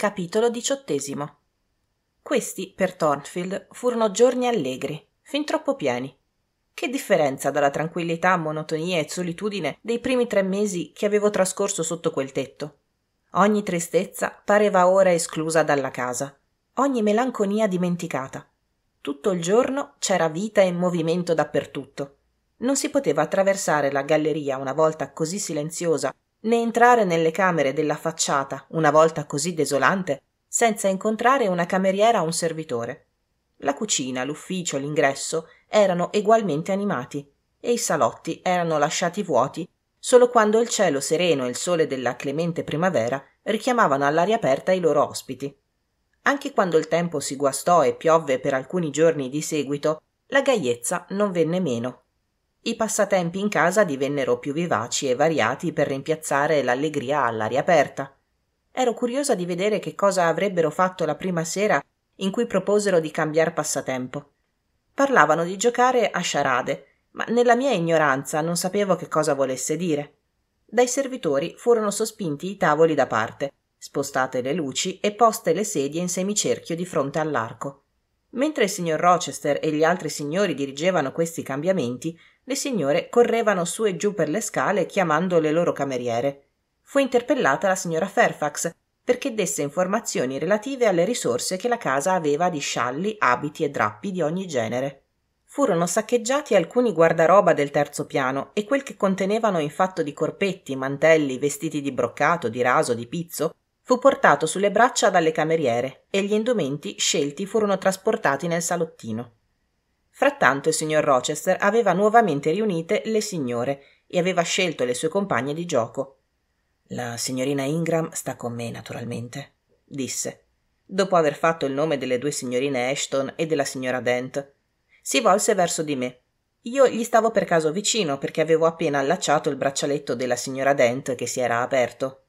Capitolo diciottesimo Questi, per Thornfield, furono giorni allegri, fin troppo pieni. Che differenza dalla tranquillità, monotonia e solitudine dei primi tre mesi che avevo trascorso sotto quel tetto. Ogni tristezza pareva ora esclusa dalla casa, ogni melanconia dimenticata. Tutto il giorno c'era vita e movimento dappertutto. Non si poteva attraversare la galleria una volta così silenziosa né entrare nelle camere della facciata, una volta così desolante, senza incontrare una cameriera o un servitore. La cucina, l'ufficio, l'ingresso erano egualmente animati e i salotti erano lasciati vuoti solo quando il cielo sereno e il sole della clemente primavera richiamavano all'aria aperta i loro ospiti. Anche quando il tempo si guastò e piovve per alcuni giorni di seguito, la gaiezza non venne meno i passatempi in casa divennero più vivaci e variati per rimpiazzare l'allegria all'aria aperta. Ero curiosa di vedere che cosa avrebbero fatto la prima sera in cui proposero di cambiar passatempo. Parlavano di giocare a sciarade, ma nella mia ignoranza non sapevo che cosa volesse dire. Dai servitori furono sospinti i tavoli da parte, spostate le luci e poste le sedie in semicerchio di fronte all'arco. Mentre il signor Rochester e gli altri signori dirigevano questi cambiamenti, le signore correvano su e giù per le scale chiamando le loro cameriere. Fu interpellata la signora Fairfax perché desse informazioni relative alle risorse che la casa aveva di scialli, abiti e drappi di ogni genere. Furono saccheggiati alcuni guardaroba del terzo piano e quel che contenevano in fatto di corpetti, mantelli, vestiti di broccato, di raso, di pizzo, fu portato sulle braccia dalle cameriere e gli indumenti scelti furono trasportati nel salottino. Frattanto il signor Rochester aveva nuovamente riunite le signore e aveva scelto le sue compagne di gioco. La signorina Ingram sta con me, naturalmente, disse, dopo aver fatto il nome delle due signorine Ashton e della signora Dent. Si volse verso di me. Io gli stavo per caso vicino perché avevo appena allacciato il braccialetto della signora Dent che si era aperto.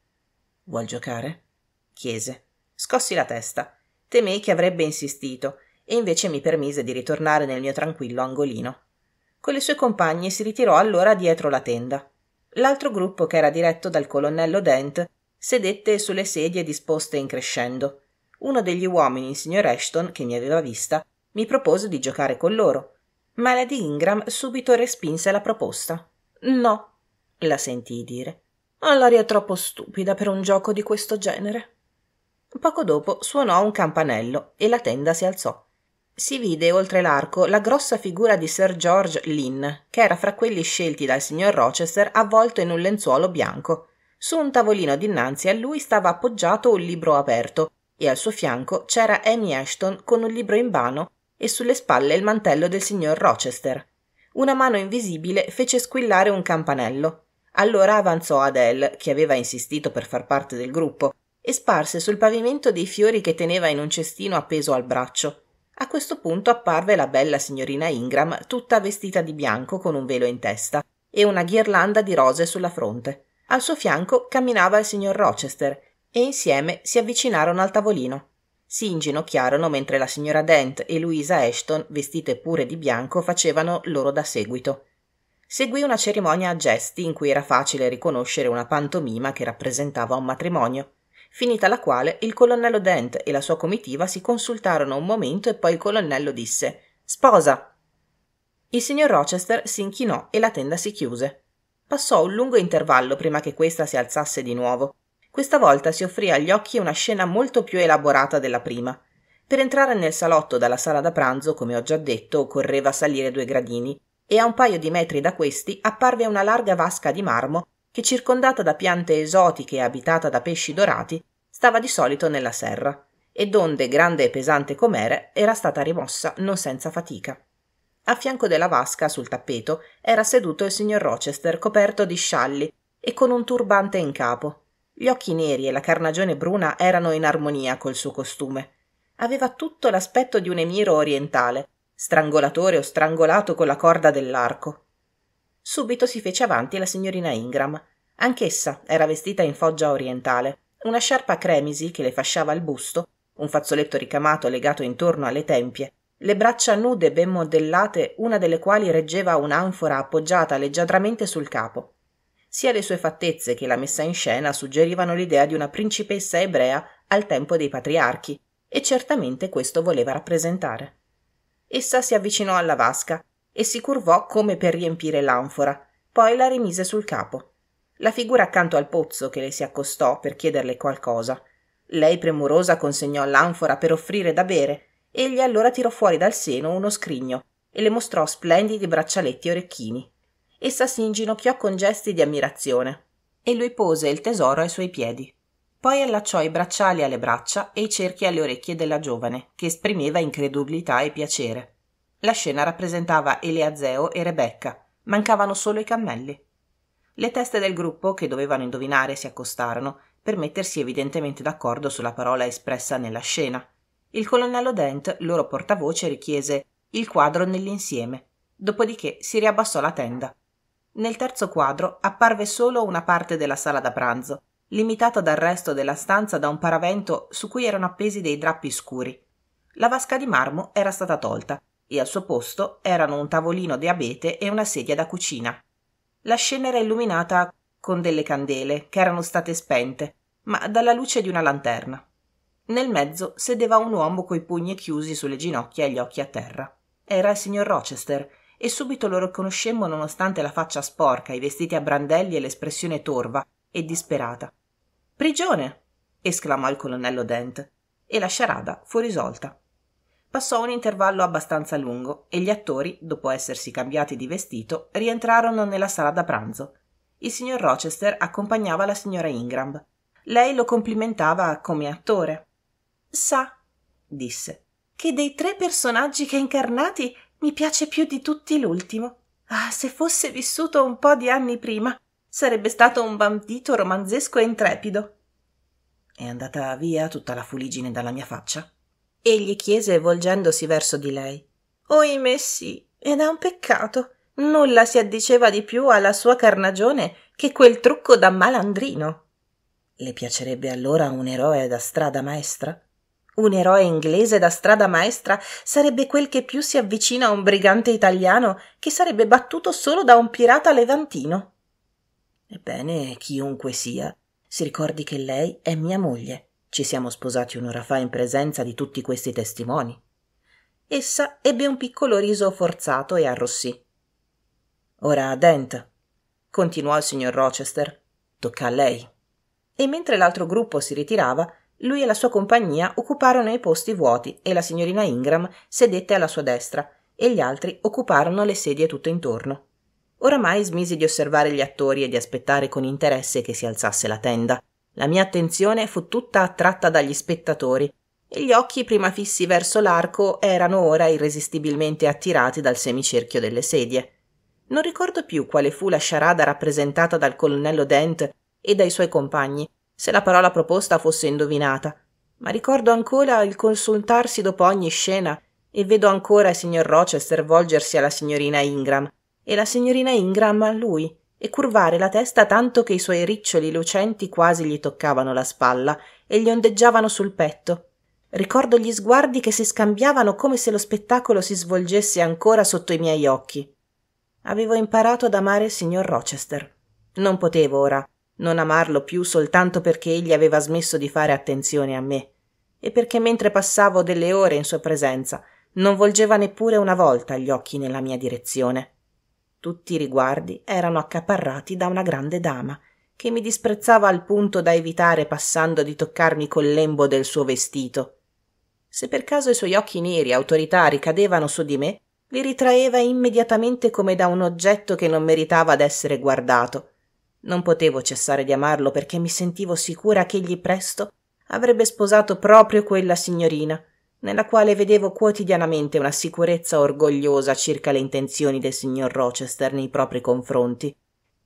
Vuol giocare? chiese. Scossi la testa. Temei che avrebbe insistito e invece mi permise di ritornare nel mio tranquillo angolino. Con le sue compagne si ritirò allora dietro la tenda. L'altro gruppo, che era diretto dal colonnello Dent, sedette sulle sedie disposte in crescendo. Uno degli uomini, il signor Ashton, che mi aveva vista, mi propose di giocare con loro, ma Lady Ingram subito respinse la proposta. No, la sentii dire. Ho l'aria troppo stupida per un gioco di questo genere. Poco dopo suonò un campanello e la tenda si alzò si vide oltre l'arco la grossa figura di Sir George Lynn, che era fra quelli scelti dal signor Rochester avvolto in un lenzuolo bianco. Su un tavolino dinanzi a lui stava appoggiato un libro aperto e al suo fianco c'era Annie Ashton con un libro in mano e sulle spalle il mantello del signor Rochester. Una mano invisibile fece squillare un campanello. Allora avanzò Adele, che aveva insistito per far parte del gruppo, e sparse sul pavimento dei fiori che teneva in un cestino appeso al braccio. A questo punto apparve la bella signorina Ingram, tutta vestita di bianco con un velo in testa e una ghirlanda di rose sulla fronte. Al suo fianco camminava il signor Rochester e insieme si avvicinarono al tavolino. Si inginocchiarono mentre la signora Dent e Louisa Ashton, vestite pure di bianco, facevano loro da seguito. Seguì una cerimonia a gesti in cui era facile riconoscere una pantomima che rappresentava un matrimonio finita la quale il colonnello Dent e la sua comitiva si consultarono un momento e poi il colonnello disse Sposa! Il signor Rochester si inchinò e la tenda si chiuse. Passò un lungo intervallo prima che questa si alzasse di nuovo. Questa volta si offrì agli occhi una scena molto più elaborata della prima. Per entrare nel salotto dalla sala da pranzo, come ho già detto, occorreva salire due gradini, e a un paio di metri da questi apparve una larga vasca di marmo che circondata da piante esotiche e abitata da pesci dorati, stava di solito nella serra, e donde, grande e pesante com'era, era stata rimossa non senza fatica. A fianco della vasca, sul tappeto, era seduto il signor Rochester, coperto di scialli e con un turbante in capo. Gli occhi neri e la carnagione bruna erano in armonia col suo costume. Aveva tutto l'aspetto di un emiro orientale, strangolatore o strangolato con la corda dell'arco subito si fece avanti la signorina ingram anch'essa era vestita in foggia orientale una sciarpa cremisi che le fasciava il busto un fazzoletto ricamato legato intorno alle tempie le braccia nude ben modellate una delle quali reggeva un'anfora appoggiata leggiadramente sul capo sia le sue fattezze che la messa in scena suggerivano l'idea di una principessa ebrea al tempo dei patriarchi e certamente questo voleva rappresentare essa si avvicinò alla vasca e si curvò come per riempire l'anfora, poi la rimise sul capo. La figura accanto al pozzo che le si accostò per chiederle qualcosa. Lei premurosa consegnò l'anfora per offrire da bere. Egli allora tirò fuori dal seno uno scrigno e le mostrò splendidi braccialetti e orecchini. Essa si inginocchiò con gesti di ammirazione e lui pose il tesoro ai suoi piedi. Poi allacciò i bracciali alle braccia e i cerchi alle orecchie della giovane, che esprimeva incredulità e piacere. La scena rappresentava Eleazeo e Rebecca. Mancavano solo i cammelli. Le teste del gruppo, che dovevano indovinare, si accostarono per mettersi evidentemente d'accordo sulla parola espressa nella scena. Il colonnello Dent, loro portavoce, richiese il quadro nell'insieme, dopodiché si riabbassò la tenda. Nel terzo quadro apparve solo una parte della sala da pranzo, limitata dal resto della stanza da un paravento su cui erano appesi dei drappi scuri. La vasca di marmo era stata tolta e al suo posto erano un tavolino di abete e una sedia da cucina. La scena era illuminata con delle candele che erano state spente, ma dalla luce di una lanterna. Nel mezzo sedeva un uomo coi pugni chiusi sulle ginocchia e gli occhi a terra. Era il signor Rochester, e subito lo riconoscemmo nonostante la faccia sporca, i vestiti a brandelli e l'espressione torva e disperata. Prigione! esclamò il colonnello Dent, e la sciarada fu risolta. Passò un intervallo abbastanza lungo e gli attori, dopo essersi cambiati di vestito, rientrarono nella sala da pranzo. Il signor Rochester accompagnava la signora Ingram. Lei lo complimentava come attore. Sa, disse, che dei tre personaggi che incarnati mi piace più di tutti l'ultimo. Ah, se fosse vissuto un po' di anni prima, sarebbe stato un bandito romanzesco e intrepido. È andata via tutta la fuligine dalla mia faccia? egli chiese volgendosi verso di lei. Oimè sì, ed è un peccato. Nulla si addiceva di più alla sua carnagione che quel trucco da malandrino. Le piacerebbe allora un eroe da strada maestra? Un eroe inglese da strada maestra sarebbe quel che più si avvicina a un brigante italiano che sarebbe battuto solo da un pirata levantino. Ebbene, chiunque sia, si ricordi che lei è mia moglie ci siamo sposati un'ora fa in presenza di tutti questi testimoni. Essa ebbe un piccolo riso forzato e arrossì. Ora, Dent, continuò il signor Rochester, tocca a lei. E mentre l'altro gruppo si ritirava, lui e la sua compagnia occuparono i posti vuoti e la signorina Ingram sedette alla sua destra e gli altri occuparono le sedie tutto intorno. Oramai smisi di osservare gli attori e di aspettare con interesse che si alzasse la tenda. La mia attenzione fu tutta attratta dagli spettatori e gli occhi prima fissi verso l'arco erano ora irresistibilmente attirati dal semicerchio delle sedie. Non ricordo più quale fu la sciarada rappresentata dal colonnello Dent e dai suoi compagni, se la parola proposta fosse indovinata, ma ricordo ancora il consultarsi dopo ogni scena e vedo ancora il signor Rochester volgersi alla signorina Ingram e la signorina Ingram a lui e curvare la testa tanto che i suoi riccioli lucenti quasi gli toccavano la spalla e gli ondeggiavano sul petto. Ricordo gli sguardi che si scambiavano come se lo spettacolo si svolgesse ancora sotto i miei occhi. Avevo imparato ad amare il signor Rochester. Non potevo ora non amarlo più soltanto perché egli aveva smesso di fare attenzione a me e perché mentre passavo delle ore in sua presenza non volgeva neppure una volta gli occhi nella mia direzione. Tutti i riguardi erano accaparrati da una grande dama, che mi disprezzava al punto da evitare passando di toccarmi col lembo del suo vestito. Se per caso i suoi occhi neri autoritari cadevano su di me, li ritraeva immediatamente come da un oggetto che non meritava d'essere guardato. Non potevo cessare di amarlo perché mi sentivo sicura che egli presto avrebbe sposato proprio quella signorina, nella quale vedevo quotidianamente una sicurezza orgogliosa circa le intenzioni del signor Rochester nei propri confronti,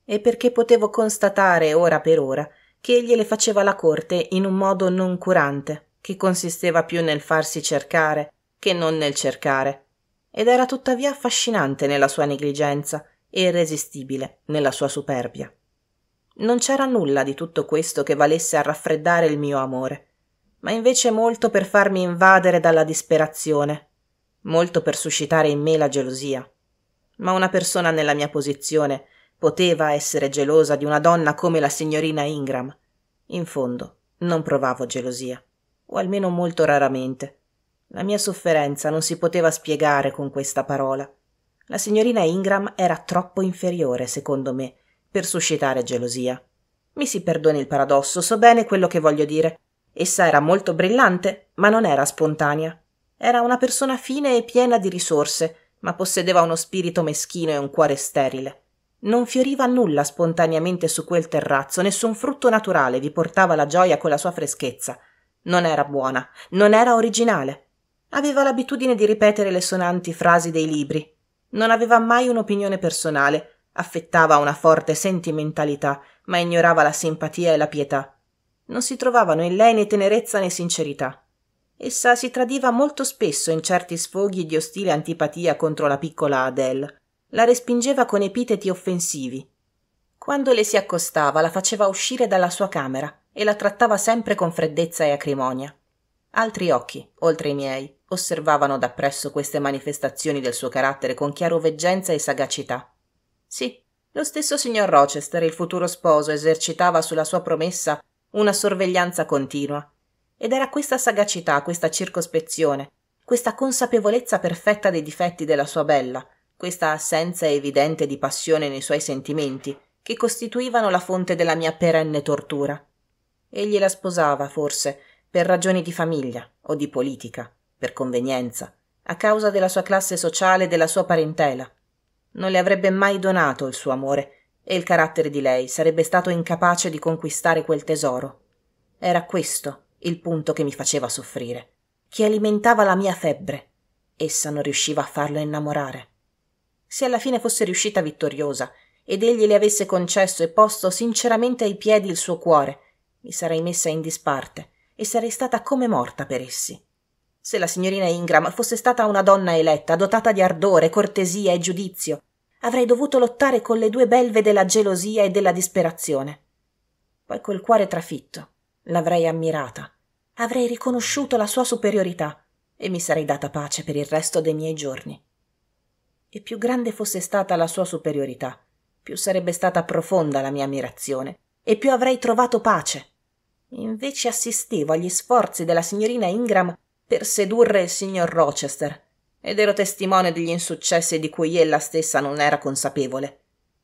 e perché potevo constatare ora per ora che egli le faceva la corte in un modo non curante, che consisteva più nel farsi cercare che non nel cercare, ed era tuttavia affascinante nella sua negligenza e irresistibile nella sua superbia. Non c'era nulla di tutto questo che valesse a raffreddare il mio amore, ma invece molto per farmi invadere dalla disperazione, molto per suscitare in me la gelosia. Ma una persona nella mia posizione poteva essere gelosa di una donna come la signorina Ingram. In fondo, non provavo gelosia, o almeno molto raramente. La mia sofferenza non si poteva spiegare con questa parola. La signorina Ingram era troppo inferiore, secondo me, per suscitare gelosia. Mi si perdoni il paradosso, so bene quello che voglio dire, Essa era molto brillante, ma non era spontanea. Era una persona fine e piena di risorse, ma possedeva uno spirito meschino e un cuore sterile. Non fioriva nulla spontaneamente su quel terrazzo, nessun frutto naturale vi portava la gioia con la sua freschezza. Non era buona, non era originale. Aveva l'abitudine di ripetere le sonanti frasi dei libri. Non aveva mai un'opinione personale, affettava una forte sentimentalità, ma ignorava la simpatia e la pietà. Non si trovavano in lei né tenerezza né sincerità. Essa si tradiva molto spesso in certi sfoghi di ostile antipatia contro la piccola Adele. La respingeva con epiteti offensivi. Quando le si accostava, la faceva uscire dalla sua camera e la trattava sempre con freddezza e acrimonia. Altri occhi, oltre i miei, osservavano dappresso queste manifestazioni del suo carattere con chiaroveggenza e sagacità. Sì, lo stesso signor Rochester, il futuro sposo, esercitava sulla sua promessa una sorveglianza continua. Ed era questa sagacità, questa circospezione, questa consapevolezza perfetta dei difetti della sua bella, questa assenza evidente di passione nei suoi sentimenti, che costituivano la fonte della mia perenne tortura. Egli la sposava, forse, per ragioni di famiglia o di politica, per convenienza, a causa della sua classe sociale e della sua parentela. Non le avrebbe mai donato il suo amore, e il carattere di lei sarebbe stato incapace di conquistare quel tesoro. Era questo il punto che mi faceva soffrire, che alimentava la mia febbre. Essa non riusciva a farlo innamorare. Se alla fine fosse riuscita vittoriosa ed egli le avesse concesso e posto sinceramente ai piedi il suo cuore, mi sarei messa in disparte e sarei stata come morta per essi. Se la signorina Ingram fosse stata una donna eletta, dotata di ardore, cortesia e giudizio, avrei dovuto lottare con le due belve della gelosia e della disperazione. Poi col cuore trafitto l'avrei ammirata, avrei riconosciuto la sua superiorità e mi sarei data pace per il resto dei miei giorni. E più grande fosse stata la sua superiorità, più sarebbe stata profonda la mia ammirazione e più avrei trovato pace. Invece assistevo agli sforzi della signorina Ingram per sedurre il signor Rochester ed ero testimone degli insuccessi di cui ella stessa non era consapevole.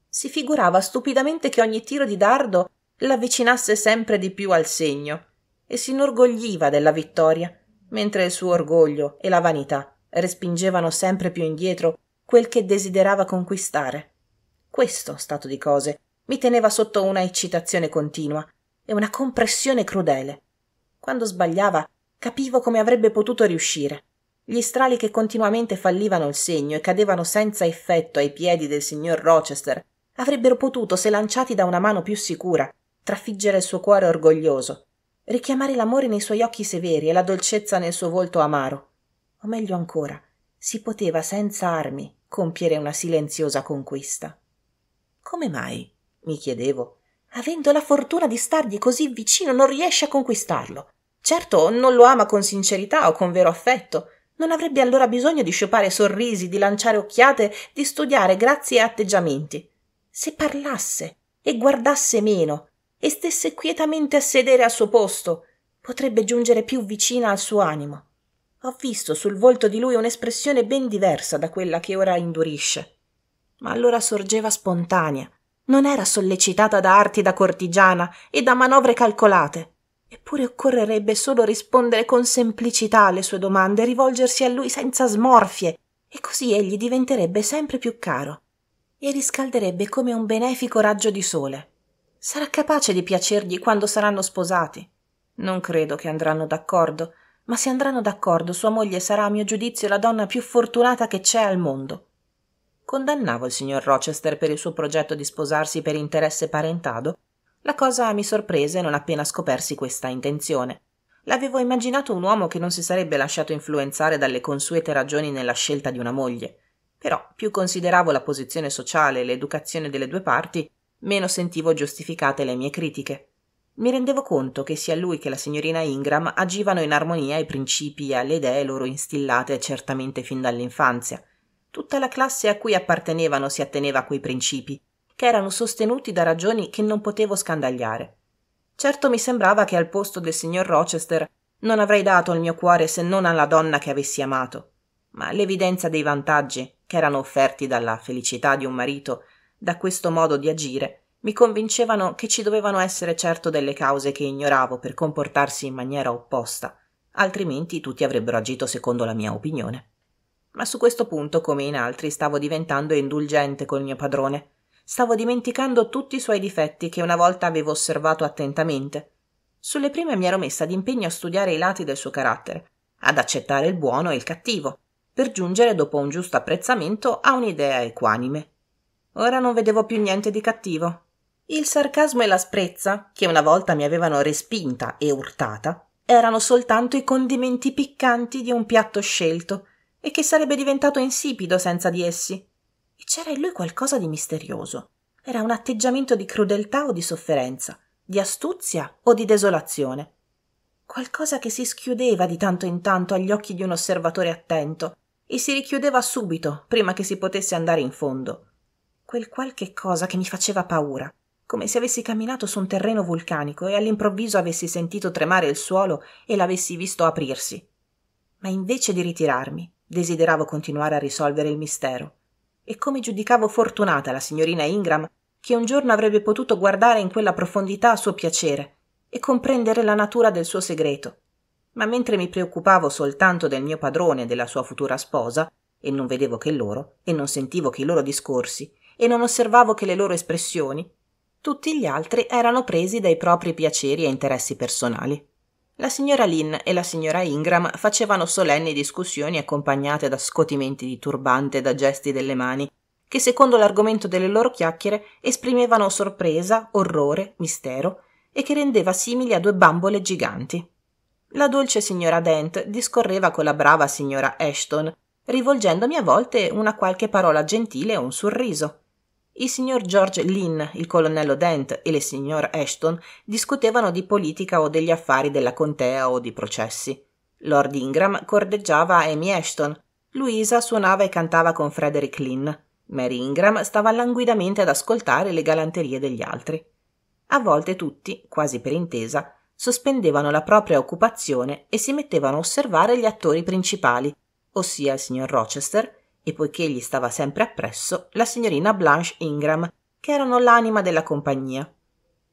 Si figurava stupidamente che ogni tiro di dardo l'avvicinasse sempre di più al segno e si inorgogliva della vittoria, mentre il suo orgoglio e la vanità respingevano sempre più indietro quel che desiderava conquistare. Questo stato di cose mi teneva sotto una eccitazione continua e una compressione crudele. Quando sbagliava, capivo come avrebbe potuto riuscire. Gli strali che continuamente fallivano il segno e cadevano senza effetto ai piedi del signor Rochester avrebbero potuto, se lanciati da una mano più sicura, trafiggere il suo cuore orgoglioso, richiamare l'amore nei suoi occhi severi e la dolcezza nel suo volto amaro. O meglio ancora, si poteva senza armi compiere una silenziosa conquista. Come mai, mi chiedevo, avendo la fortuna di stargli così vicino non riesce a conquistarlo? Certo, non lo ama con sincerità o con vero affetto, non avrebbe allora bisogno di sciupare sorrisi di lanciare occhiate di studiare grazie e atteggiamenti se parlasse e guardasse meno e stesse quietamente a sedere al suo posto potrebbe giungere più vicina al suo animo ho visto sul volto di lui un'espressione ben diversa da quella che ora indurisce ma allora sorgeva spontanea non era sollecitata da arti da cortigiana e da manovre calcolate Eppure occorrerebbe solo rispondere con semplicità alle sue domande, rivolgersi a lui senza smorfie, e così egli diventerebbe sempre più caro e riscalderebbe come un benefico raggio di sole. Sarà capace di piacergli quando saranno sposati. Non credo che andranno d'accordo, ma se andranno d'accordo sua moglie sarà a mio giudizio la donna più fortunata che c'è al mondo. Condannavo il signor Rochester per il suo progetto di sposarsi per interesse parentado, la cosa mi sorprese non appena scopersi questa intenzione. L'avevo immaginato un uomo che non si sarebbe lasciato influenzare dalle consuete ragioni nella scelta di una moglie. Però più consideravo la posizione sociale e l'educazione delle due parti, meno sentivo giustificate le mie critiche. Mi rendevo conto che sia lui che la signorina Ingram agivano in armonia ai principi e alle idee loro instillate certamente fin dall'infanzia. Tutta la classe a cui appartenevano si atteneva a quei principi, che erano sostenuti da ragioni che non potevo scandagliare. Certo mi sembrava che al posto del signor Rochester non avrei dato il mio cuore se non alla donna che avessi amato, ma l'evidenza dei vantaggi che erano offerti dalla felicità di un marito, da questo modo di agire, mi convincevano che ci dovevano essere certo delle cause che ignoravo per comportarsi in maniera opposta, altrimenti tutti avrebbero agito secondo la mia opinione. Ma su questo punto, come in altri, stavo diventando indulgente col mio padrone, Stavo dimenticando tutti i suoi difetti che una volta avevo osservato attentamente. Sulle prime mi ero messa d'impegno a studiare i lati del suo carattere, ad accettare il buono e il cattivo, per giungere dopo un giusto apprezzamento a un'idea equanime. Ora non vedevo più niente di cattivo. Il sarcasmo e l'asprezza, che una volta mi avevano respinta e urtata, erano soltanto i condimenti piccanti di un piatto scelto e che sarebbe diventato insipido senza di essi e c'era in lui qualcosa di misterioso. Era un atteggiamento di crudeltà o di sofferenza, di astuzia o di desolazione. Qualcosa che si schiudeva di tanto in tanto agli occhi di un osservatore attento e si richiudeva subito prima che si potesse andare in fondo. Quel qualche cosa che mi faceva paura, come se avessi camminato su un terreno vulcanico e all'improvviso avessi sentito tremare il suolo e l'avessi visto aprirsi. Ma invece di ritirarmi, desideravo continuare a risolvere il mistero e come giudicavo fortunata la signorina Ingram che un giorno avrebbe potuto guardare in quella profondità a suo piacere e comprendere la natura del suo segreto. Ma mentre mi preoccupavo soltanto del mio padrone e della sua futura sposa, e non vedevo che loro, e non sentivo che i loro discorsi, e non osservavo che le loro espressioni, tutti gli altri erano presi dai propri piaceri e interessi personali. La signora Lynn e la signora Ingram facevano solenni discussioni accompagnate da scotimenti di turbante e da gesti delle mani, che secondo l'argomento delle loro chiacchiere esprimevano sorpresa, orrore, mistero e che rendeva simili a due bambole giganti. La dolce signora Dent discorreva con la brava signora Ashton, rivolgendomi a volte una qualche parola gentile o un sorriso il signor George Lynn, il colonnello Dent e le signor Ashton discutevano di politica o degli affari della contea o di processi. Lord Ingram cordeggiava Amy Ashton, Luisa suonava e cantava con Frederick Lynn, Mary Ingram stava languidamente ad ascoltare le galanterie degli altri. A volte tutti, quasi per intesa, sospendevano la propria occupazione e si mettevano a osservare gli attori principali, ossia il signor Rochester, e poiché gli stava sempre appresso la signorina Blanche Ingram, che erano l'anima della compagnia.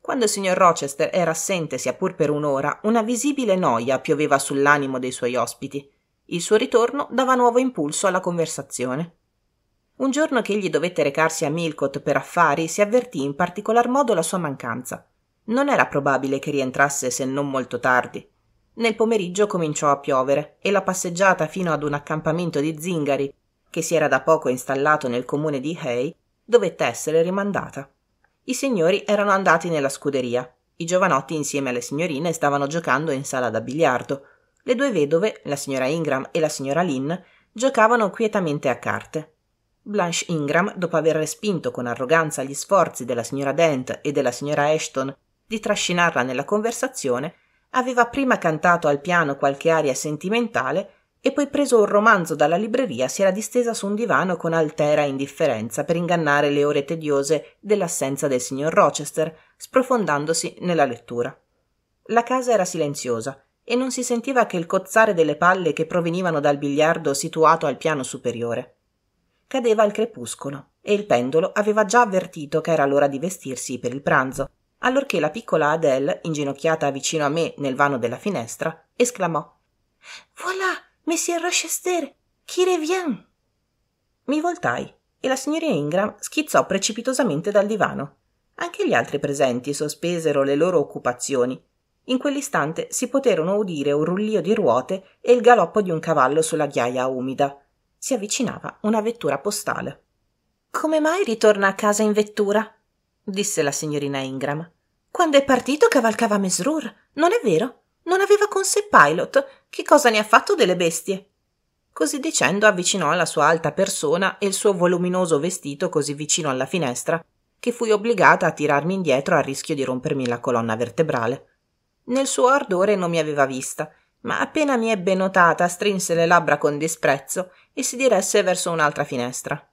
Quando il signor Rochester era assente, sia pur per un'ora, una visibile noia pioveva sull'animo dei suoi ospiti. Il suo ritorno dava nuovo impulso alla conversazione. Un giorno che egli dovette recarsi a Milcot per affari, si avvertì in particolar modo la sua mancanza. Non era probabile che rientrasse se non molto tardi. Nel pomeriggio cominciò a piovere e la passeggiata fino ad un accampamento di zingari che si era da poco installato nel comune di Hay, dovette essere rimandata. I signori erano andati nella scuderia, i giovanotti insieme alle signorine stavano giocando in sala da biliardo. Le due vedove, la signora Ingram e la signora Lynn, giocavano quietamente a carte. Blanche Ingram, dopo aver respinto con arroganza gli sforzi della signora Dent e della signora Ashton di trascinarla nella conversazione, aveva prima cantato al piano qualche aria sentimentale e poi preso un romanzo dalla libreria si era distesa su un divano con altera indifferenza per ingannare le ore tediose dell'assenza del signor Rochester, sprofondandosi nella lettura. La casa era silenziosa e non si sentiva che il cozzare delle palle che provenivano dal biliardo situato al piano superiore. Cadeva il crepuscolo e il pendolo aveva già avvertito che era l'ora di vestirsi per il pranzo, allorché la piccola Adele, inginocchiata vicino a me nel vano della finestra, esclamò Voilà Monsieur Rochester, qui revient? Mi voltai e la signorina Ingram schizzò precipitosamente dal divano. Anche gli altri presenti sospesero le loro occupazioni. In quell'istante si poterono udire un rullio di ruote e il galoppo di un cavallo sulla ghiaia umida. Si avvicinava una vettura postale. Come mai ritorna a casa in vettura? disse la signorina Ingram. Quando è partito cavalcava Mesrur, non è vero? Non aveva con sé Pilot. Che cosa ne ha fatto delle bestie? Così dicendo avvicinò la sua alta persona e il suo voluminoso vestito così vicino alla finestra che fui obbligata a tirarmi indietro a rischio di rompermi la colonna vertebrale. Nel suo ardore non mi aveva vista, ma appena mi ebbe notata strinse le labbra con disprezzo e si diresse verso un'altra finestra.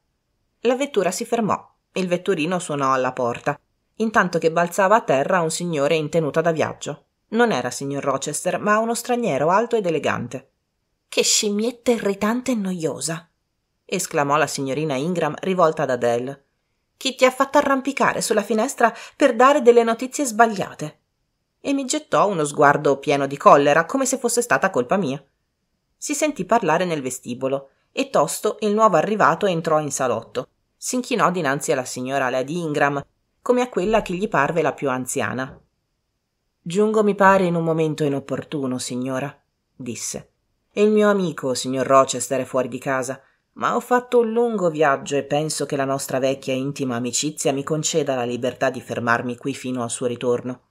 La vettura si fermò, il vetturino suonò alla porta, intanto che balzava a terra un signore in tenuta da viaggio. Non era signor Rochester, ma uno straniero alto ed elegante. Che scimmietta irritante e noiosa! esclamò la signorina Ingram rivolta ad Adele. Chi ti ha fatto arrampicare sulla finestra per dare delle notizie sbagliate? E mi gettò uno sguardo pieno di collera, come se fosse stata colpa mia. Si sentì parlare nel vestibolo e tosto il nuovo arrivato entrò in salotto. S'inchinò dinanzi alla signora Lady Ingram, come a quella che gli parve la più anziana, Giungo mi pare in un momento inopportuno, signora, disse. E il mio amico, signor Rochester, è fuori di casa, ma ho fatto un lungo viaggio e penso che la nostra vecchia e intima amicizia mi conceda la libertà di fermarmi qui fino al suo ritorno.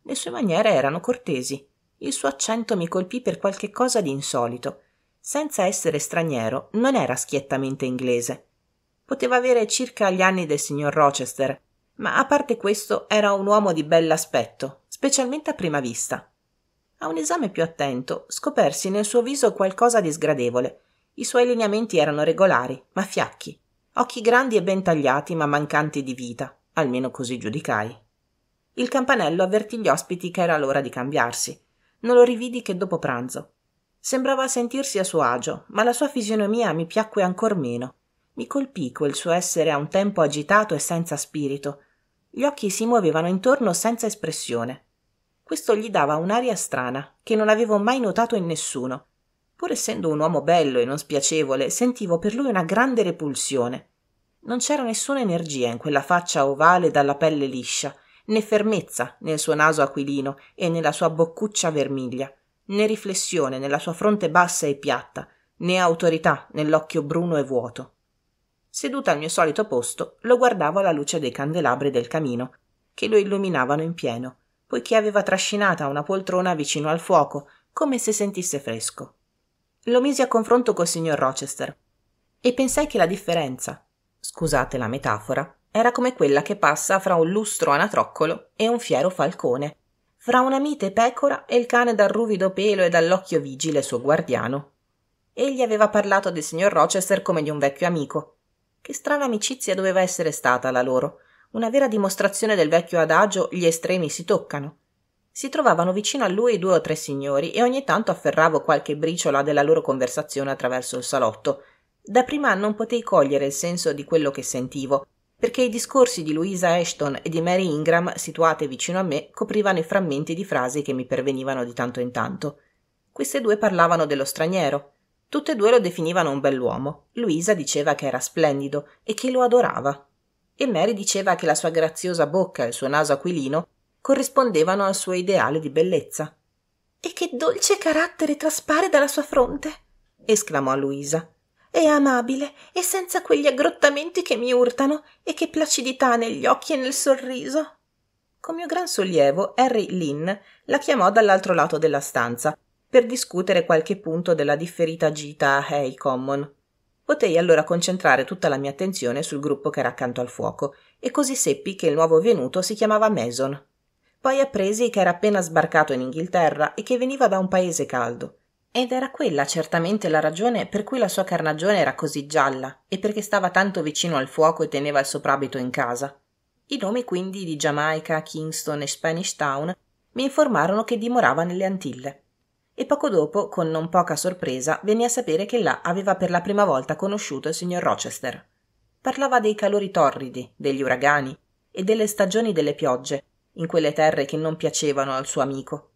Le sue maniere erano cortesi, il suo accento mi colpì per qualche cosa di insolito. Senza essere straniero, non era schiettamente inglese. Poteva avere circa gli anni del signor Rochester, ma a parte questo era un uomo di bell'aspetto, specialmente a prima vista. A un esame più attento scopersi nel suo viso qualcosa di sgradevole. I suoi lineamenti erano regolari, ma fiacchi, occhi grandi e ben tagliati, ma mancanti di vita, almeno così giudicai. Il campanello avvertì gli ospiti che era l'ora di cambiarsi. Non lo rividi che dopo pranzo. Sembrava sentirsi a suo agio, ma la sua fisionomia mi piacque ancor meno. Mi colpì quel suo essere a un tempo agitato e senza spirito. Gli occhi si muovevano intorno senza espressione. Questo gli dava un'aria strana, che non avevo mai notato in nessuno. Pur essendo un uomo bello e non spiacevole, sentivo per lui una grande repulsione. Non c'era nessuna energia in quella faccia ovale dalla pelle liscia, né fermezza nel suo naso aquilino e nella sua boccuccia vermiglia, né riflessione nella sua fronte bassa e piatta, né autorità nell'occhio bruno e vuoto. Seduta al mio solito posto, lo guardavo alla luce dei candelabri del camino, che lo illuminavano in pieno, poiché aveva trascinata una poltrona vicino al fuoco, come se sentisse fresco. Lo misi a confronto col signor Rochester e pensai che la differenza, scusate la metafora, era come quella che passa fra un lustro anatroccolo e un fiero falcone, fra una mite pecora e il cane dal ruvido pelo e dall'occhio vigile suo guardiano. Egli aveva parlato del signor Rochester come di un vecchio amico. Che strana amicizia doveva essere stata la loro, una vera dimostrazione del vecchio adagio gli estremi si toccano. Si trovavano vicino a lui due o tre signori e ogni tanto afferravo qualche briciola della loro conversazione attraverso il salotto. Da prima non potei cogliere il senso di quello che sentivo, perché i discorsi di Louisa Ashton e di Mary Ingram, situate vicino a me, coprivano i frammenti di frasi che mi pervenivano di tanto in tanto. Queste due parlavano dello straniero. Tutte e due lo definivano un bell'uomo. Luisa diceva che era splendido e che lo adorava e Mary diceva che la sua graziosa bocca e il suo naso aquilino corrispondevano al suo ideale di bellezza. E che dolce carattere traspare dalla sua fronte! esclamò Luisa. È amabile e senza quegli aggrottamenti che mi urtano e che placidità negli occhi e nel sorriso. Con mio gran sollievo, Harry Lynn la chiamò dall'altro lato della stanza per discutere qualche punto della differita gita a Hay Common. Potei allora concentrare tutta la mia attenzione sul gruppo che era accanto al fuoco, e così seppi che il nuovo venuto si chiamava Mason. Poi appresi che era appena sbarcato in Inghilterra e che veniva da un paese caldo. Ed era quella certamente la ragione per cui la sua carnagione era così gialla e perché stava tanto vicino al fuoco e teneva il soprabito in casa. I nomi quindi di Giamaica, Kingston e Spanish Town mi informarono che dimorava nelle Antille e poco dopo, con non poca sorpresa, venne a sapere che là aveva per la prima volta conosciuto il signor Rochester. Parlava dei calori torridi, degli uragani e delle stagioni delle piogge, in quelle terre che non piacevano al suo amico.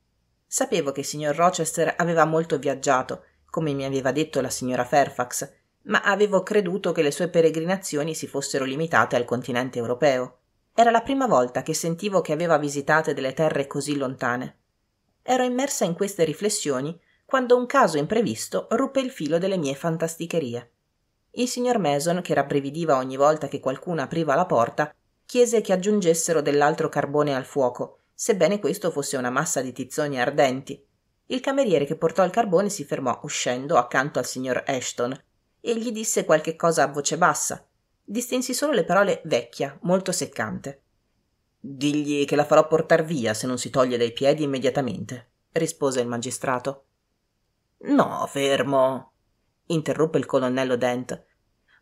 Sapevo che il signor Rochester aveva molto viaggiato, come mi aveva detto la signora Fairfax, ma avevo creduto che le sue peregrinazioni si fossero limitate al continente europeo. Era la prima volta che sentivo che aveva visitate delle terre così lontane. Ero immersa in queste riflessioni quando un caso imprevisto ruppe il filo delle mie fantasticherie. Il signor Mason, che rabbrividiva ogni volta che qualcuno apriva la porta, chiese che aggiungessero dell'altro carbone al fuoco, sebbene questo fosse una massa di tizzoni ardenti. Il cameriere che portò il carbone si fermò uscendo accanto al signor Ashton e gli disse qualche cosa a voce bassa. Distinsi solo le parole vecchia, molto seccante. Digli che la farò portar via se non si toglie dai piedi immediatamente, rispose il magistrato. No, fermo, interruppe il colonnello Dent.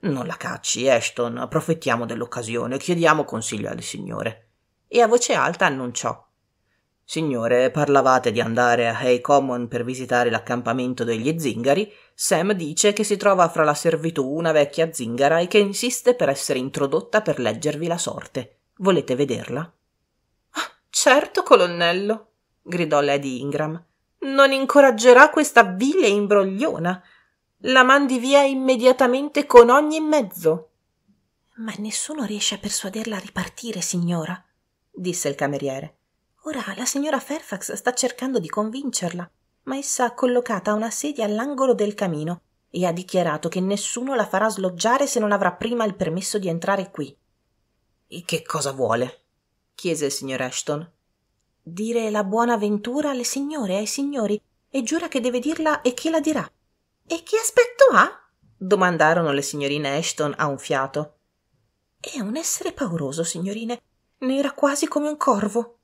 Non la cacci, Ashton, approfittiamo dell'occasione, chiediamo consiglio al Signore. E a voce alta annunciò. Signore, parlavate di andare a Hay Common per visitare l'accampamento degli zingari. Sam dice che si trova fra la servitù una vecchia zingara e che insiste per essere introdotta per leggervi la sorte. Volete vederla? Ah, certo, colonnello, gridò Lady Ingram. Non incoraggerà questa vile imbrogliona. La mandi via immediatamente con ogni mezzo. Ma nessuno riesce a persuaderla a ripartire, signora, disse il cameriere. Ora la signora Fairfax sta cercando di convincerla, ma essa ha collocata una sedia all'angolo del camino e ha dichiarato che nessuno la farà sloggiare se non avrà prima il permesso di entrare qui. Che cosa vuole? chiese il signor Ashton. Dire la buona ventura alle signore e ai signori, e giura che deve dirla e che la dirà. E che aspetto ha? domandarono le signorine Ashton a un fiato. È un essere pauroso, signorine. Nera quasi come un corvo.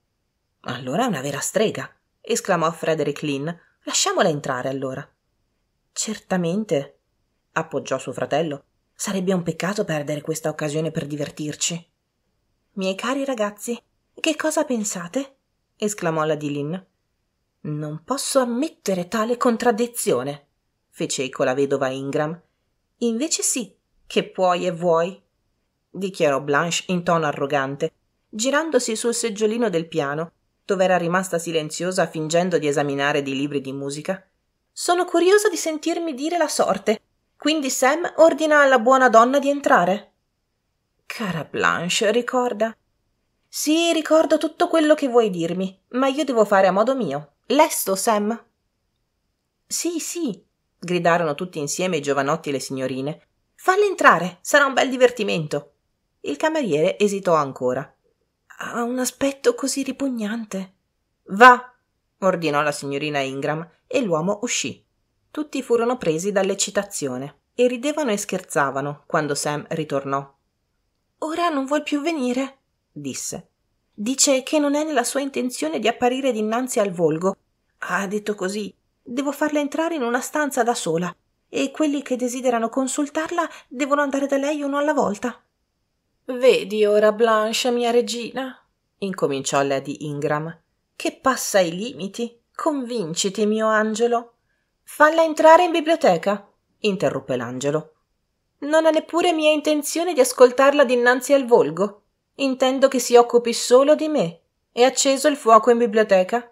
Allora è una vera strega, esclamò Frederick Lynn. Lasciamola entrare allora. Certamente, appoggiò suo fratello. Sarebbe un peccato perdere questa occasione per divertirci. Miei cari ragazzi, che cosa pensate? esclamò la Dilin. Non posso ammettere tale contraddizione, fece eco la vedova Ingram. Invece sì, che puoi e vuoi, dichiarò Blanche in tono arrogante, girandosi sul seggiolino del piano, dove era rimasta silenziosa fingendo di esaminare dei libri di musica. Sono curiosa di sentirmi dire la sorte. Quindi Sam ordina alla buona donna di entrare. Cara Blanche, ricorda. Sì, ricordo tutto quello che vuoi dirmi, ma io devo fare a modo mio. Lesto, Sam. Sì, sì, gridarono tutti insieme i giovanotti e le signorine. Falli entrare, sarà un bel divertimento. Il cameriere esitò ancora. Ha un aspetto così ripugnante. Va, ordinò la signorina Ingram, e l'uomo uscì. Tutti furono presi dall'eccitazione e ridevano e scherzavano quando Sam ritornò. Ora non vuol più venire, disse. Dice che non è nella sua intenzione di apparire dinanzi al volgo. Ha detto così. Devo farla entrare in una stanza da sola e quelli che desiderano consultarla devono andare da lei uno alla volta. Vedi ora, Blanche, mia regina, incominciò Lady Ingram, che passa i limiti. Convinciti, mio angelo. Falla entrare in biblioteca, interruppe l'angelo. Non è neppure mia intenzione di ascoltarla dinanzi al volgo. Intendo che si occupi solo di me. È acceso il fuoco in biblioteca?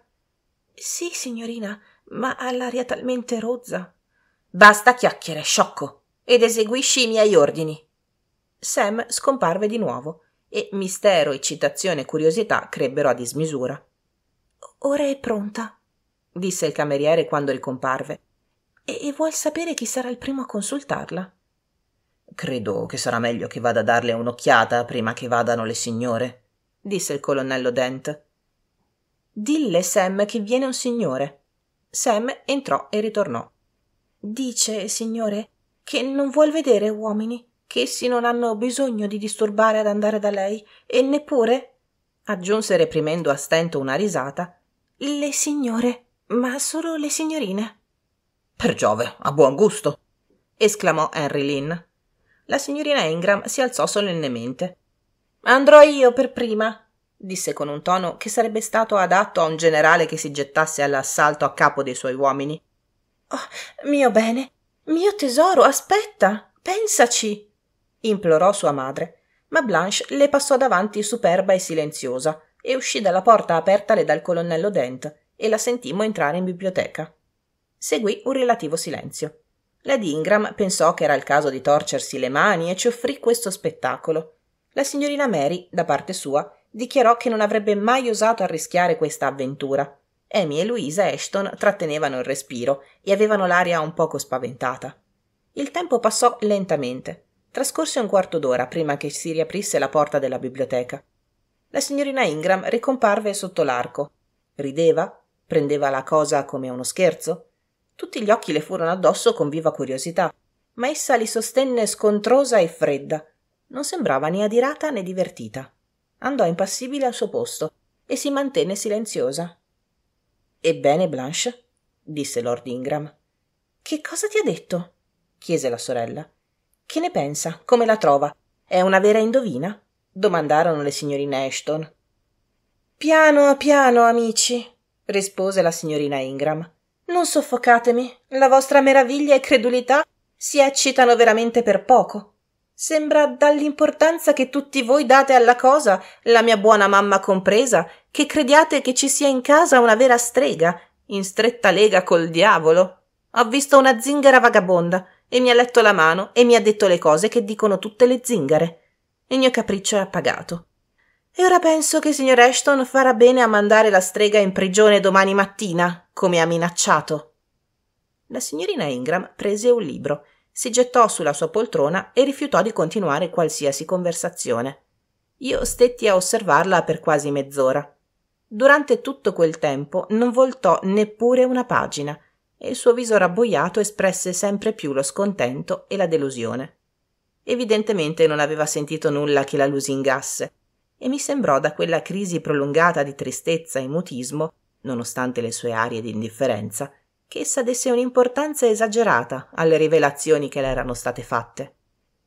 Sì, signorina, ma ha l'aria talmente rozza. Basta chiacchiere, sciocco, ed eseguisci i miei ordini. Sam scomparve di nuovo e mistero, eccitazione e curiosità crebbero a dismisura. Ora è pronta, disse il cameriere quando ricomparve. E vuol sapere chi sarà il primo a consultarla. Credo che sarà meglio che vada a darle un'occhiata prima che vadano le signore, disse il colonnello Dent. Dille, Sam, che viene un signore. Sam entrò e ritornò. Dice, signore, che non vuol vedere uomini, che essi non hanno bisogno di disturbare ad andare da lei, e neppure, aggiunse reprimendo a stento una risata, le signore, ma solo le signorine. Per Giove, a buon gusto! esclamò Henry Lynn la signorina Ingram si alzò solennemente. Andrò io per prima, disse con un tono che sarebbe stato adatto a un generale che si gettasse all'assalto a capo dei suoi uomini. Oh, mio bene, mio tesoro, aspetta, pensaci, implorò sua madre, ma Blanche le passò davanti superba e silenziosa e uscì dalla porta apertale dal colonnello Dent e la sentimmo entrare in biblioteca. Seguì un relativo silenzio. La Dingram pensò che era il caso di torcersi le mani e ci offrì questo spettacolo. La signorina Mary, da parte sua, dichiarò che non avrebbe mai osato arrischiare questa avventura. Amy e Louisa Ashton trattenevano il respiro e avevano l'aria un poco spaventata. Il tempo passò lentamente. Trascorse un quarto d'ora prima che si riaprisse la porta della biblioteca. La signorina Ingram ricomparve sotto l'arco. Rideva? Prendeva la cosa come uno scherzo? Tutti gli occhi le furono addosso con viva curiosità, ma essa li sostenne scontrosa e fredda. Non sembrava né adirata né divertita. Andò impassibile al suo posto e si mantenne silenziosa. Ebbene, Blanche, disse Lord Ingram. Che cosa ti ha detto? chiese la sorella. Che ne pensa? Come la trova? È una vera indovina? domandarono le signorine Ashton. Piano piano, amici, rispose la signorina Ingram. Non soffocatemi. La vostra meraviglia e credulità si eccitano veramente per poco. Sembra dall'importanza che tutti voi date alla cosa, la mia buona mamma compresa, che crediate che ci sia in casa una vera strega, in stretta lega col diavolo. Ho visto una zingara vagabonda e mi ha letto la mano e mi ha detto le cose che dicono tutte le zingare. Il mio capriccio è appagato. E ora penso che signor Ashton farà bene a mandare la strega in prigione domani mattina, come ha minacciato. La signorina Ingram prese un libro, si gettò sulla sua poltrona e rifiutò di continuare qualsiasi conversazione. Io stetti a osservarla per quasi mezz'ora. Durante tutto quel tempo non voltò neppure una pagina e il suo viso rabboiato espresse sempre più lo scontento e la delusione. Evidentemente non aveva sentito nulla che la lusingasse e mi sembrò da quella crisi prolungata di tristezza e mutismo, nonostante le sue arie di indifferenza, che essa desse un'importanza esagerata alle rivelazioni che le erano state fatte.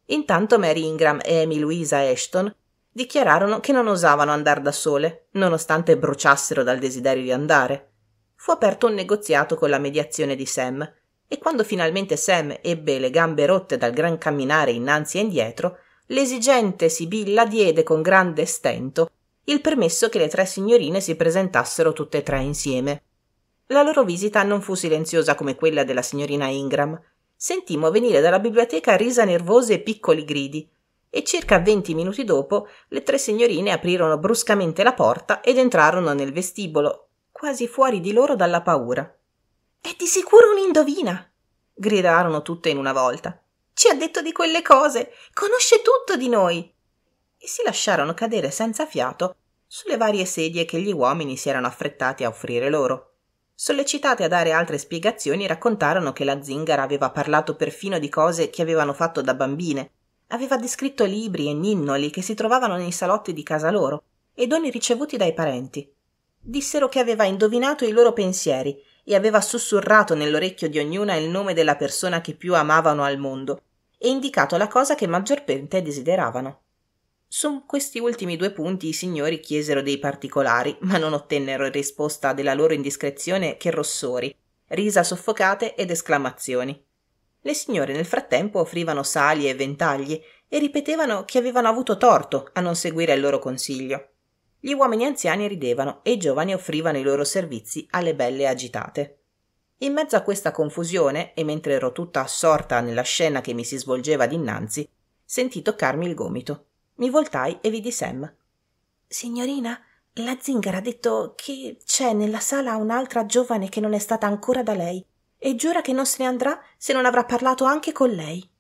Intanto Mary Ingram e Amy Louisa Ashton dichiararono che non osavano andare da sole, nonostante bruciassero dal desiderio di andare. Fu aperto un negoziato con la mediazione di Sam, e quando finalmente Sam ebbe le gambe rotte dal gran camminare innanzi e indietro, l'esigente Sibilla diede con grande stento il permesso che le tre signorine si presentassero tutte e tre insieme. La loro visita non fu silenziosa come quella della signorina Ingram. Sentimmo venire dalla biblioteca risa nervose e piccoli gridi, e circa venti minuti dopo le tre signorine aprirono bruscamente la porta ed entrarono nel vestibolo, quasi fuori di loro dalla paura. È di sicuro un'indovina! gridarono tutte in una volta. Ci ha detto di quelle cose. Conosce tutto di noi. E si lasciarono cadere senza fiato sulle varie sedie che gli uomini si erano affrettati a offrire loro. Sollecitate a dare altre spiegazioni, raccontarono che la zingara aveva parlato perfino di cose che avevano fatto da bambine. Aveva descritto libri e ninnoli che si trovavano nei salotti di casa loro e doni ricevuti dai parenti. Dissero che aveva indovinato i loro pensieri e aveva sussurrato nell'orecchio di ognuna il nome della persona che più amavano al mondo e indicato la cosa che maggiormente desideravano. Su questi ultimi due punti i signori chiesero dei particolari, ma non ottennero risposta della loro indiscrezione che rossori, risa soffocate ed esclamazioni. Le signore nel frattempo offrivano sali e ventagli e ripetevano che avevano avuto torto a non seguire il loro consiglio. Gli uomini anziani ridevano e i giovani offrivano i loro servizi alle belle agitate. In mezzo a questa confusione, e mentre ero tutta assorta nella scena che mi si svolgeva dinanzi, sentii toccarmi il gomito. Mi voltai e vidi Sam. Signorina, la zingara ha detto che c'è nella sala un'altra giovane che non è stata ancora da lei e giura che non se ne andrà se non avrà parlato anche con lei.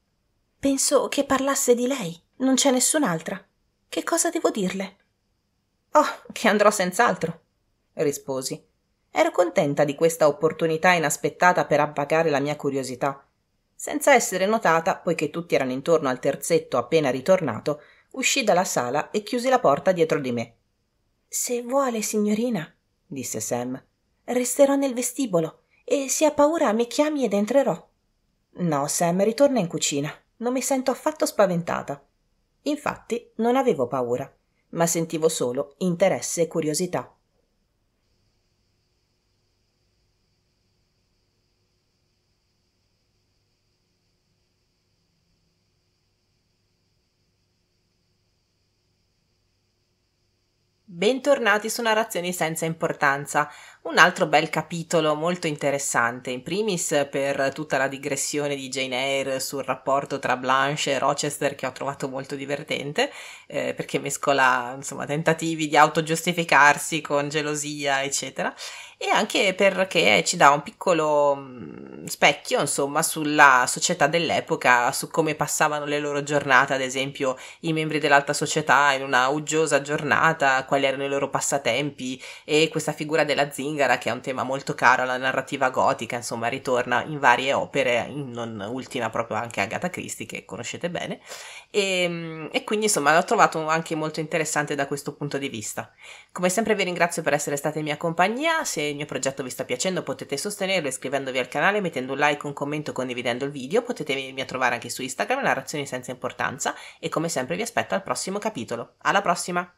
Penso che parlasse di lei, non c'è nessun'altra. Che cosa devo dirle? Oh, che andrò senz'altro, risposi. Ero contenta di questa opportunità inaspettata per appagare la mia curiosità. Senza essere notata, poiché tutti erano intorno al terzetto appena ritornato, uscì dalla sala e chiusi la porta dietro di me. Se vuole, signorina, disse Sam, resterò nel vestibolo e se ha paura mi chiami ed entrerò. No, Sam, ritorna in cucina. Non mi sento affatto spaventata. Infatti, non avevo paura, ma sentivo solo interesse e curiosità. Bentornati su Narrazioni senza importanza, un altro bel capitolo molto interessante, in primis per tutta la digressione di Jane Eyre sul rapporto tra Blanche e Rochester che ho trovato molto divertente, eh, perché mescola insomma, tentativi di autogiustificarsi con gelosia, eccetera e anche perché ci dà un piccolo mm, specchio, insomma, sulla società dell'epoca, su come passavano le loro giornate, ad esempio, i membri dell'alta società in una uggiosa giornata, quali erano i loro passatempi e questa figura della zingara che è un tema molto caro alla narrativa gotica, insomma, ritorna in varie opere, in non ultima proprio anche Agatha Christie che conoscete bene e, ehm, e quindi insomma l'ho trovato anche molto interessante da questo punto di vista. Come sempre vi ringrazio per essere stati in mia compagnia, se il mio progetto vi sta piacendo potete sostenerlo iscrivendovi al canale, mettendo un like, un commento, condividendo il video, potete venirmi a trovare anche su Instagram, narrazioni senza importanza e come sempre vi aspetto al prossimo capitolo. Alla prossima!